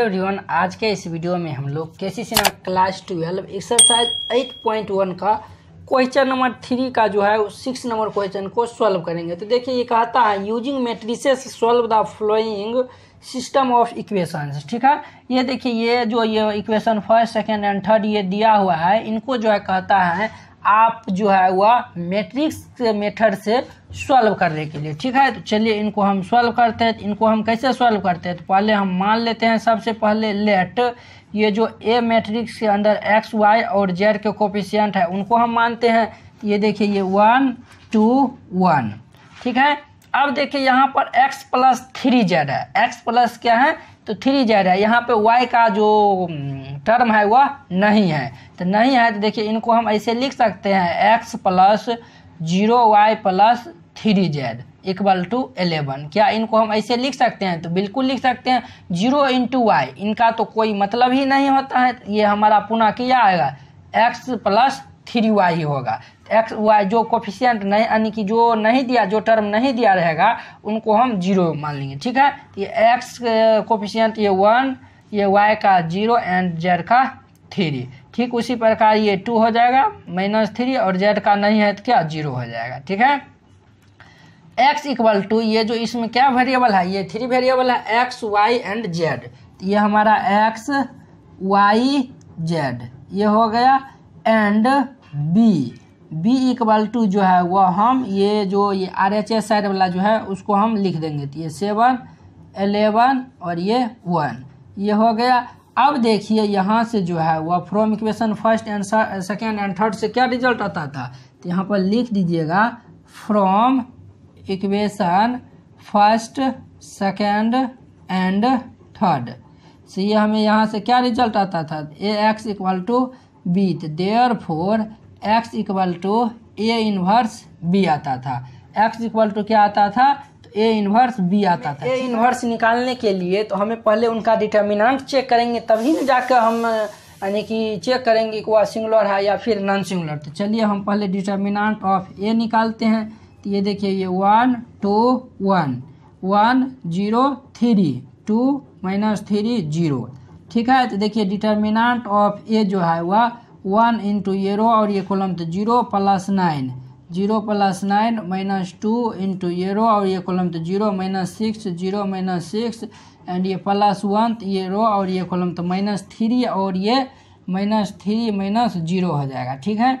everyone आज के इस वीडियो में हम लोग K C Sinha class twelve exercise 8.1 का क्वेश्चन नंबर थ्री का जो है सिक्स नंबर क्वेश्चन को सॉल्व करेंगे तो देखिए ये कहता है using matrices solve the following system of equations ठीक है ये देखिए ये जो ये equation first second and third ये दिया हुआ है इनको जो है कहता है आप जो है वह मैट्रिक्स मेथड से सॉल्व करने के लिए ठीक है तो चलिए इनको हम सॉल्व करते हैं इनको हम कैसे सॉल्व करते हैं तो पहले हम मान लेते हैं सबसे पहले लेट ये जो ए मैट्रिक्स के अंदर एक्स वाई और जेड के कोपिशियंट है उनको हम मानते हैं ये देखिए ये वन टू वन ठीक है अब देखिए यहाँ पर एक्स प्लस थ्री जेड है एक्स प्लस क्या है तो थ्री जेड है यहाँ पे वाई का जो टर्म mm, है वह नहीं है तो नहीं है तो देखिए इनको हम ऐसे लिख सकते हैं x plus zero y plus three z equal to eleven क्या इनको हम ऐसे लिख सकते हैं तो बिल्कुल लिख सकते हैं जीरो इंटू वाई इनका तो कोई मतलब ही नहीं होता है ये हमारा पुनः किया आएगा एक्स प्लस थ्री वाई होगा एक्स वाई जो कोफिशियंट नहीं यानी कि जो नहीं दिया जो टर्म नहीं दिया रहेगा उनको हम जीरो मान लेंगे ठीक है तो ये एक्स कोफिशियंट ये वन ये वाई का जीरो एंड जेड का थ्री ठीक उसी प्रकार ये टू हो जाएगा माइनस थ्री और जेड का नहीं है तो क्या जीरो हो जाएगा ठीक है एक्स इक्वल टू ये जो इसमें क्या वेरिएबल है ये थ्री वेरिएबल है एक्स वाई एंड जेड ये हमारा एक्स वाई जेड ये हो गया and B B equal to जो है वह हम ये जो ये आर एच एस साइड वाला जो है उसको हम लिख देंगे तो ये सेवन एलेवन और ये वन ये हो गया अब देखिए यहाँ से जो है वह from equation first and second and third से क्या रिजल्ट आता था तो यहाँ पर लिख दीजिएगा from equation first second and third से ये हमें यहाँ से क्या रिजल्ट आता था A x equal to B तो therefore x equal to A inverse B आता था एक्स इक्वल टू क्या आता था ए इन्वर्स बी आता था ए इन्वर्स निकालने के लिए तो हमें पहले उनका डिटर्मिनेंट चेक करेंगे तभी ना जाकर हम यानी कि चेक करेंगे कि वह सिंगुलर है या फिर नॉन सिंगुलर तो चलिए हम पहले डिटर्मिनेंट ऑफ ए निकालते हैं तो ये देखिए ये one two one one zero three two minus three zero ठीक है तो देखिए डिटर्मिनेंट ऑफ ए जो है वह वन इंटू ये रो और ये कॉलम तो zero plus nine zero plus nine minus two into ये रो और ये कॉलम तो zero minus six zero minus six and ये प्लस वन तो ये रो और ये कॉलम तो माइनस थ्री और ये माइनस थ्री माइनस जीरो हो जाएगा ठीक है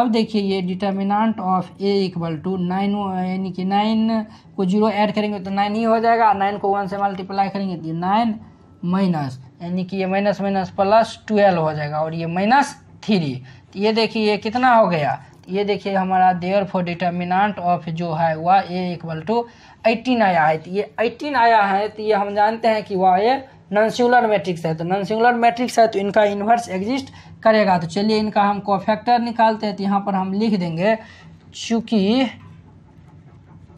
अब देखिए ये determinant of A equal to nine यानी कि नाइन को जीरो ऐड करेंगे तो नाइन ही हो जाएगा नाइन को वन से मल्टीप्लाई करेंगे तो ये नाइन माइनस यानी कि ये माइनस माइनस प्लस ट्वेल्व हो जाएगा और ये माइनस थ्री तो ये देखिए ये कितना हो गया ये देखिए हमारा देयर फॉर डिटर्मिनाट ऑफ जो है वह ए इक्वल टू एटीन आया है तो ये एटीन आया है तो ये हम जानते हैं कि वह ए नॉन्सिंगुलर मैट्रिक्स है तो नॉन्सिंगुलर मैट्रिक्स है तो इनका इन्वर्स एग्जिस्ट करेगा तो चलिए इनका हम कोफैक्टर निकालते हैं तो यहाँ पर हम लिख देंगे चूँकि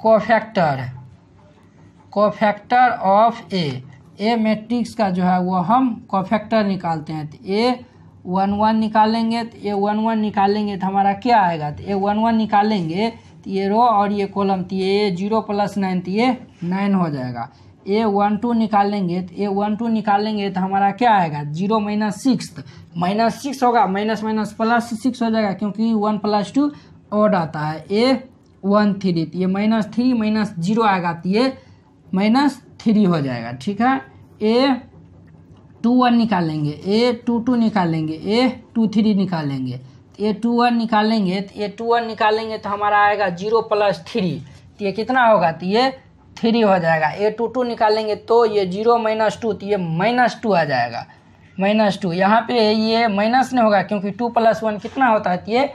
cofactor cofactor of A A matrix का जो है वो हम कोफैक्टर निकालते हैं तो ए वन वन निकालेंगे तो ये वन वन निकालेंगे तो हमारा क्या आएगा तो ये वन वन निकालेंगे तो ये रो और ये कॉलम तो ये जीरो प्लस नाइन तो ये नाइन हो जाएगा ए वन टू निकालेंगे तो ए वन टू निकालेंगे तो हमारा क्या आएगा zero minus six minus six होगा माइनस माइनस प्लस सिक्स हो जाएगा क्योंकि वन प्लस टू ऑड आता है ए वन थ्री तो ये माइनस थ्री माइनस जीरो आएगा तो ये माइनस थ्री हो जाएगा ठीक है ए टू वन निकालेंगे ए टू टू निकालेंगे ए टू थ्री निकालेंगे ए टू वन निकालेंगे तो ए टू वन निकालेंगे तो हमारा आएगा जीरो प्लस थ्री तो ये कितना होगा तो ये थ्री हो जाएगा ए टू टू निकालेंगे तो ये जीरो माइनस टू तो ये माइनस टू आ जाएगा माइनस टू यहाँ पे ये माइनस नहीं होगा क्योंकि टू प्लस वन कितना होता है तो ये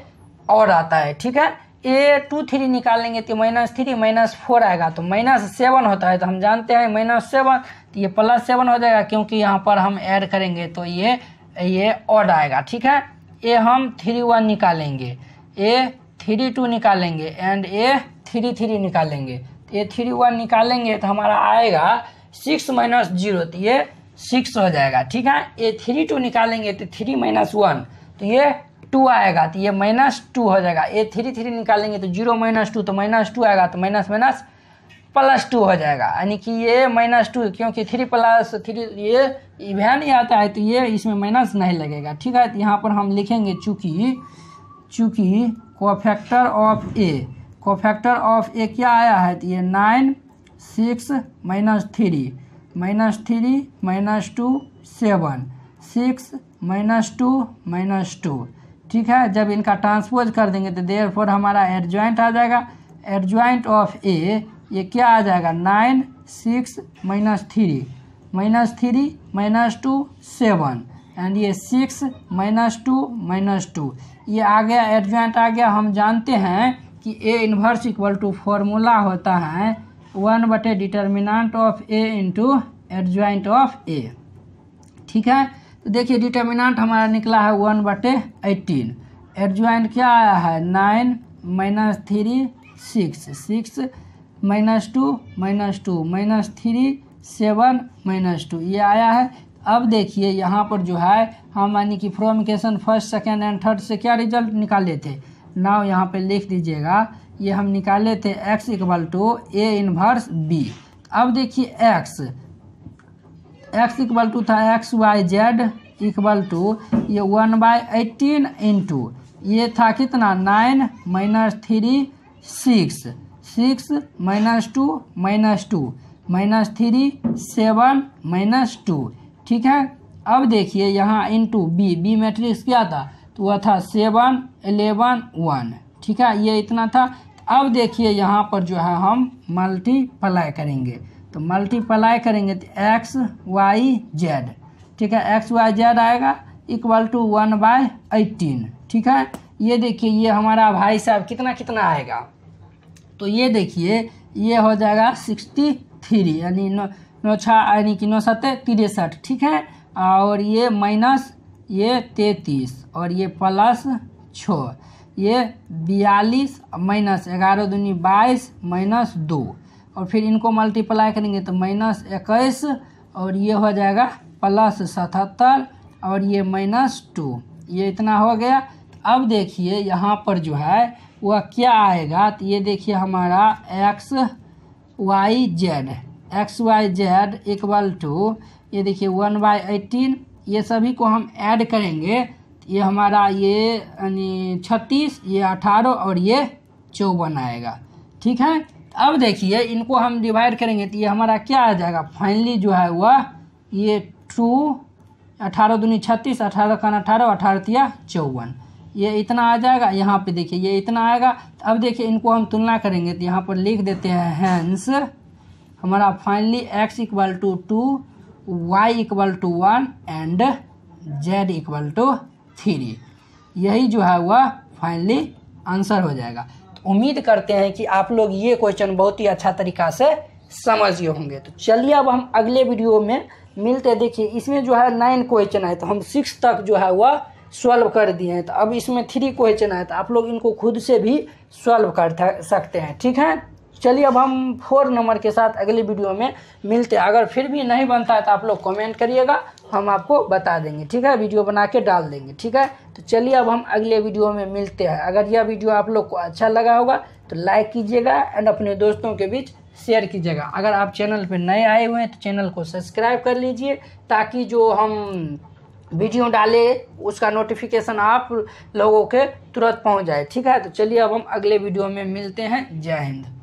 और आता है ठीक है ए टू थ्री निकालेंगे तो माइनस थ्री माइनस फोर आएगा तो माइनस सेवन होता है तो हम जानते हैं माइनस सेवन तो ये प्लस सेवन हो जाएगा क्योंकि यहाँ पर हम ऐड करेंगे तो ये ये ऑड आएगा ठीक है ए हम थ्री वन निकालेंगे ए थ्री टू निकालेंगे एंड ए थ्री थ्री निकालेंगे तो ए थ्री वन निकालेंगे तो हमारा आएगा सिक्स माइनस जीरो तो ये सिक्स हो जाएगा ठीक है ए थ्री टू निकालेंगे तो थ्री माइनस वन तो ये टू आएगा तो ये माइनस टू हो जाएगा ए थ्री थ्री निकालेंगे तो जीरो माइनस टू तो माइनस टू आएगा तो माइनस माइनस प्लस टू हो जाएगा यानी कि ये माइनस टू क्योंकि थ्री प्लस थ्री ये इवेन ही आता है तो ये इसमें माइनस नहीं लगेगा ठीक है तो यहाँ पर हम लिखेंगे चूँकि चूँकि cofactor of A cofactor of A क्या आया है तो ये nine six minus three minus three minus two seven six minus two minus two ठीक है जब इनका ट्रांसपोज कर देंगे तो देर फोर हमारा एडजॉइंट आ जाएगा एडजॉइंट ऑफ ए ये क्या आ जाएगा nine six minus three minus three minus two seven and ये six minus two minus two ये आ गया एडजॉइंट आ गया हम जानते हैं कि A inverse equal to formula होता है वन बटे determinant of A into adjoint of A ठीक है तो देखिए डिटर्मिनाट हमारा निकला है वन बटे एटीन एडजॉइन क्या आया है nine minus three six six minus two minus two minus three seven minus two ये आया है अब देखिए यहाँ पर जो है हम यानी कि फ्रोमिकेशन फर्स्ट सेकेंड एंड थर्ड से क्या रिजल्ट निकाले थे नाव यहाँ पर लिख दीजिएगा ये हम निकाले थे x equal to A inverse B अब देखिए एक्स एक्स इक्वल टू था x y z equal to ये वन बाई एटीन इंटू ये था कितना nine minus three six six minus two minus two minus three seven minus two ठीक है अब देखिए यहाँ इंटू बी बी मैट्रिक्स क्या था तो वह था सेवन एलेवन वन ठीक है ये इतना था अब देखिए यहाँ पर जो है हम मल्टीप्लाई करेंगे तो मल्टीप्लाई करेंगे तो एक्स वाई जेड ठीक है एक्स वाई जेड आएगा equal to one by eighteen ठीक है ये देखिए ये हमारा भाई साहब कितना कितना आएगा तो ये देखिए ये हो जाएगा सिक्सटी थ्री यानी नौ नौ छः यानी कि नौ सत्तर तिरसठ ठीक है और ये माइनस ये तैतीस और ये प्लस छः ये बयालीस माइनस ग्यारह दूनी बाईस माइनस दो और फिर इनको मल्टीप्लाई करेंगे तो माइनस इक्कीस और ये हो जाएगा प्लस सतहत्तर और ये माइनस टू ये इतना हो गया अब देखिए यहाँ पर जो है वह क्या आएगा तो ये देखिए हमारा x y z x y z equal to ये देखिए वन बाई एटीन ये सभी को हम ऐड करेंगे ये हमारा ये यानी छत्तीस ये अठारह और ये चौवन आएगा ठीक है अब देखिए इनको हम डिवाइड करेंगे तो ये हमारा क्या आ जाएगा फाइनली जो है वह ये टू अठारह दूनी छत्तीस अठारह खान अठारह अठारह तिया चौवन ये इतना आ जाएगा यहाँ पे देखिए ये इतना आएगा अब देखिए इनको हम तुलना करेंगे तो यहाँ पर लिख देते हैं हैंस हमारा finally x equal to two y equal to one and z equal to three यही जो है वह फाइनली आंसर हो जाएगा उम्मीद करते हैं कि आप लोग ये क्वेश्चन बहुत ही अच्छा तरीका से समझिए होंगे तो चलिए अब हम अगले वीडियो में मिलते देखिए इसमें जो है नाइन क्वेश्चन आए तो हम सिक्स तक जो है वह सॉल्व कर दिए हैं तो अब इसमें थ्री क्वेश्चन आए तो आप लोग इनको खुद से भी सॉल्व कर सकते हैं ठीक है चलिए अब हम फोर नंबर के साथ अगली वीडियो में मिलते हैं अगर फिर भी नहीं बनता है तो आप लोग कमेंट करिएगा हम आपको बता देंगे ठीक है वीडियो बना के डाल देंगे ठीक है तो चलिए अब हम अगले वीडियो में मिलते हैं अगर यह वीडियो आप लोग को अच्छा लगा होगा तो लाइक कीजिएगा एंड अपने दोस्तों के बीच शेयर कीजिएगा अगर आप चैनल पर नए आए हुए हैं तो चैनल को सब्सक्राइब कर लीजिए ताकि जो हम वीडियो डाले उसका नोटिफिकेशन आप लोगों के तुरंत पहुंच जाए ठीक है तो चलिए अब हम अगले वीडियो में मिलते हैं जय हिंद